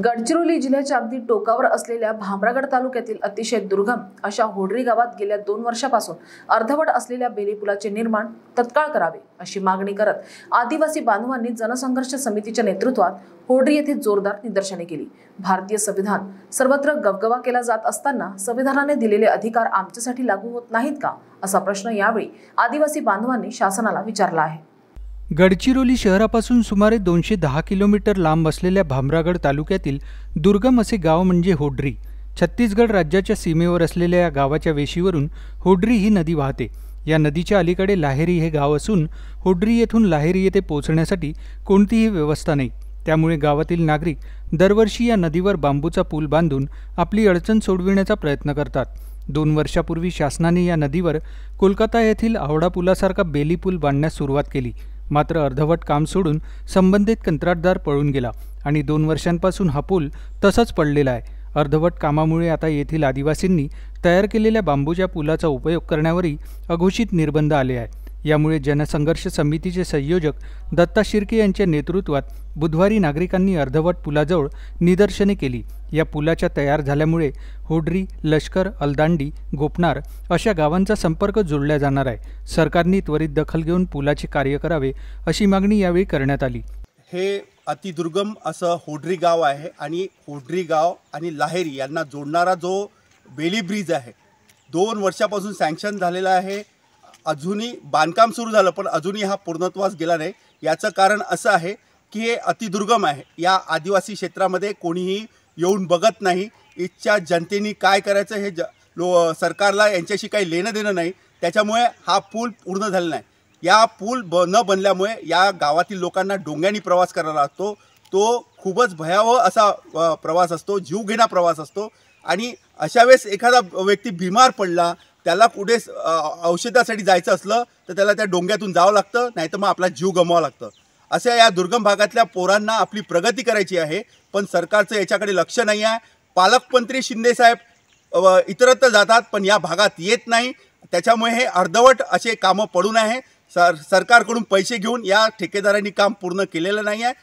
गडचिरोली जिल्ह्याच्या अगदी टोकावर असलेल्या भामरागड तालुक्यातील अतिशय दुर्गम अशा होडरी गावात गेल्या दोन वर्षापासून अर्धवट असलेल्या बेलीपुलाचे निर्माण तत्काळ करावे अशी मागणी करत आदिवासी बांधवांनी जनसंघर्ष समितीच्या नेतृत्वात होडरी येथे जोरदार निदर्शने केली भारतीय संविधान सर्वत्र गवगवा केला जात असताना संविधानाने दिलेले अधिकार आमच्यासाठी लागू होत नाहीत का असा प्रश्न यावेळी आदिवासी बांधवांनी शासनाला विचारला आहे गडचिरोली शहरापासून सुमारे दोनशे दहा किलोमीटर लांब असलेल्या भामरागड तालुक्यातील दुर्गम असे गाव म्हणजे होड्री छत्तीसगड राज्याच्या सीमेवर असलेल्या या गावाच्या वेशीवरून होड्री ही नदी वाहते या नदीच्या अलीकडे लाहेरी हे गाव असून होड्री येथून लाहेरी येथे पोहोचण्यासाठी कोणतीही व्यवस्था नाही त्यामुळे गावातील नागरिक दरवर्षी या नदीवर बांबूचा पूल बांधून आपली अडचण सोडविण्याचा प्रयत्न करतात दोन वर्षापूर्वी शासनाने या नदीवर कोलकाता येथील आवडा पुलासारखा बेली पूल बांधण्यास सुरुवात केली मात्र अर्धवट काम सोडून संबंधित कंत्राटदार पळून गेला आणि दोन वर्षांपासून हा पूल तसाच पडलेला आहे अर्धवट कामामुळे आता येथील आदिवासींनी तयार केलेल्या बांबूच्या पुलाचा उपयोग करण्यावरही अघोषित निर्बंध आले आहेत यामुळे जनसंघर्ष समितीचे संयोजक दत्ता शिर्के यांच्या नेतृत्वात बुधवारी नागरिकांनी अर्धवट पुलाजवळ निदर्शने केली या पुलाच्या तयार झाल्यामुळे होडरी लष्कर अलदांडी गोपनार अशा गावांचा संपर्क जोडला जाणार आहे सरकारने त्वरित दखल घेऊन पुलाचे कार्य करावे अशी मागणी यावेळी करण्यात आली हे अतिदुर्गम असं होडरी गाव आहे आणि होडरी गाव आणि लाहेरी यांना जोडणारा जो बेली ब्रिज आहे दोन वर्षापासून सँक्शन झालेला आहे अजूनही बांधकाम सुरू झालं पण अजूनही हा पूर्णत्वास गेला नाही याचं कारण असं आहे की हे अतिदुर्गम आहे या आदिवासी क्षेत्रामध्ये कोणीही येऊन बघत नाही इच्छा जनतेने काय करायचं हे ज लो सरकारला यांच्याशी काही लेणं देणं नाही त्याच्यामुळे हा पूल पूर्ण झाला नाही या पूल ब न बनल्यामुळे या गावातील लोकांना डोंग्यांनी प्रवास करावा लागतो तो खूपच भयावह असा प्रवास असतो जीवघेणा प्रवास असतो आणि अशा वेळेस एखादा व्यक्ती बिमार पडला त्याला पुढे औषधासाठी जायचं असलं तर त्याला त्या डोंग्यातून जावं लागतं नाहीतर मग आपला जीव गमवावा लागतं अशा या दुर्गम भागातल्या पोरांना आपली प्रगती करायची आहे पण सरकारचं याच्याकडे लक्ष नाही आहे पालकमंत्री शिंदेसाहेब इतरत्र जातात पण या भागात येत नाही त्याच्यामुळे हे अर्धवट असे कामं पडून आहे सर सरकारकडून पैसे घेऊन या ठेकेदारांनी काम पूर्ण केलेलं नाही आहे